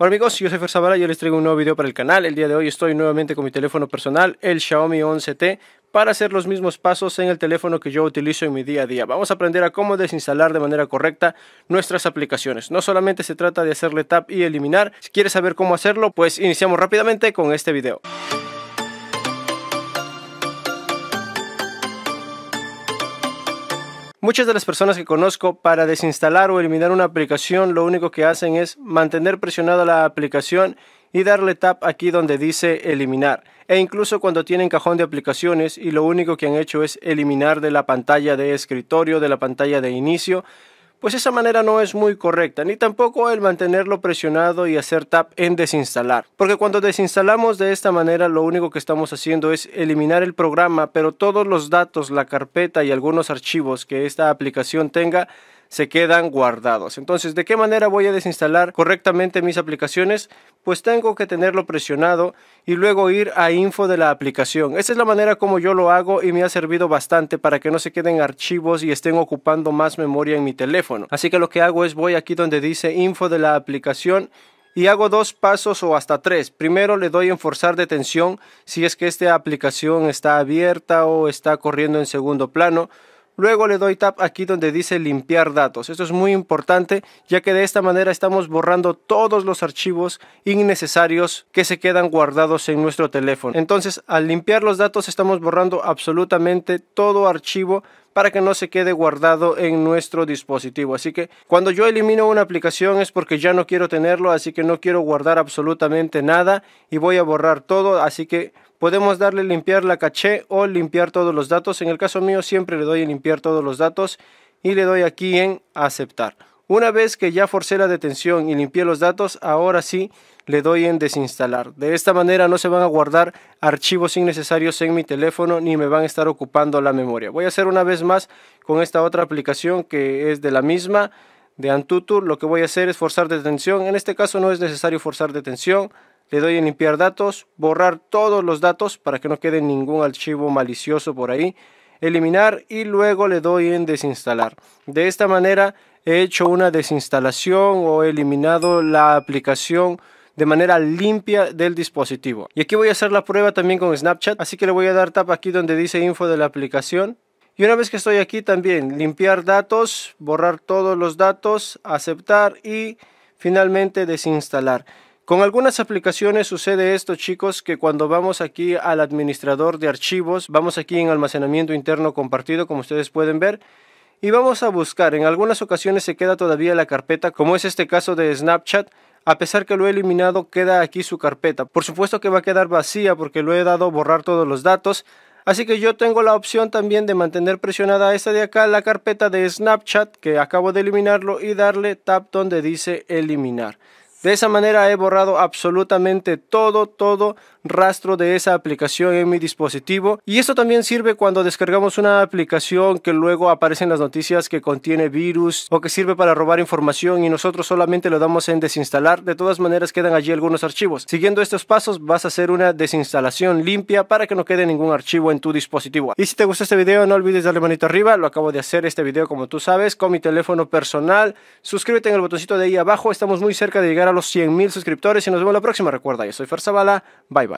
Hola amigos, yo soy Ferzabala y yo les traigo un nuevo video para el canal. El día de hoy estoy nuevamente con mi teléfono personal, el Xiaomi 11T, para hacer los mismos pasos en el teléfono que yo utilizo en mi día a día. Vamos a aprender a cómo desinstalar de manera correcta nuestras aplicaciones. No solamente se trata de hacerle tap y eliminar. Si quieres saber cómo hacerlo, pues iniciamos rápidamente con este video. Muchas de las personas que conozco para desinstalar o eliminar una aplicación lo único que hacen es mantener presionada la aplicación y darle tap aquí donde dice eliminar. E incluso cuando tienen cajón de aplicaciones y lo único que han hecho es eliminar de la pantalla de escritorio, de la pantalla de inicio, pues esa manera no es muy correcta, ni tampoco el mantenerlo presionado y hacer tap en desinstalar. Porque cuando desinstalamos de esta manera, lo único que estamos haciendo es eliminar el programa, pero todos los datos, la carpeta y algunos archivos que esta aplicación tenga se quedan guardados. Entonces, ¿de qué manera voy a desinstalar correctamente mis aplicaciones? Pues tengo que tenerlo presionado y luego ir a info de la aplicación. Esa es la manera como yo lo hago y me ha servido bastante para que no se queden archivos y estén ocupando más memoria en mi teléfono. Así que lo que hago es voy aquí donde dice info de la aplicación y hago dos pasos o hasta tres. Primero le doy en forzar detención si es que esta aplicación está abierta o está corriendo en segundo plano. Luego le doy tap aquí donde dice limpiar datos. Esto es muy importante ya que de esta manera estamos borrando todos los archivos innecesarios que se quedan guardados en nuestro teléfono. Entonces al limpiar los datos estamos borrando absolutamente todo archivo para que no se quede guardado en nuestro dispositivo. Así que cuando yo elimino una aplicación es porque ya no quiero tenerlo, así que no quiero guardar absolutamente nada y voy a borrar todo, así que podemos darle limpiar la caché o limpiar todos los datos. En el caso mío siempre le doy en limpiar todos los datos y le doy aquí en aceptar. Una vez que ya forcé la detención y limpié los datos, ahora sí le doy en desinstalar. De esta manera no se van a guardar archivos innecesarios en mi teléfono ni me van a estar ocupando la memoria. Voy a hacer una vez más con esta otra aplicación que es de la misma de Antutu. Lo que voy a hacer es forzar detención. En este caso no es necesario forzar detención. Le doy en limpiar datos, borrar todos los datos para que no quede ningún archivo malicioso por ahí eliminar y luego le doy en desinstalar. De esta manera he hecho una desinstalación o eliminado la aplicación de manera limpia del dispositivo. Y aquí voy a hacer la prueba también con Snapchat, así que le voy a dar tap aquí donde dice info de la aplicación. Y una vez que estoy aquí también, limpiar datos, borrar todos los datos, aceptar y finalmente desinstalar. Con algunas aplicaciones sucede esto, chicos, que cuando vamos aquí al administrador de archivos, vamos aquí en almacenamiento interno compartido, como ustedes pueden ver, y vamos a buscar. En algunas ocasiones se queda todavía la carpeta, como es este caso de Snapchat. A pesar que lo he eliminado, queda aquí su carpeta. Por supuesto que va a quedar vacía porque lo he dado borrar todos los datos. Así que yo tengo la opción también de mantener presionada esta de acá, la carpeta de Snapchat, que acabo de eliminarlo, y darle tap donde dice eliminar. De esa manera he borrado absolutamente todo, todo rastro de esa aplicación en mi dispositivo. Y esto también sirve cuando descargamos una aplicación que luego aparece en las noticias que contiene virus o que sirve para robar información y nosotros solamente lo damos en desinstalar. De todas maneras quedan allí algunos archivos. Siguiendo estos pasos vas a hacer una desinstalación limpia para que no quede ningún archivo en tu dispositivo. Y si te gustó este video no olvides darle manito arriba. Lo acabo de hacer este video como tú sabes con mi teléfono personal. Suscríbete en el botoncito de ahí abajo. Estamos muy cerca de llegar a los 100.000 suscriptores y nos vemos la próxima. Recuerda, yo soy Fer Bala, Bye bye.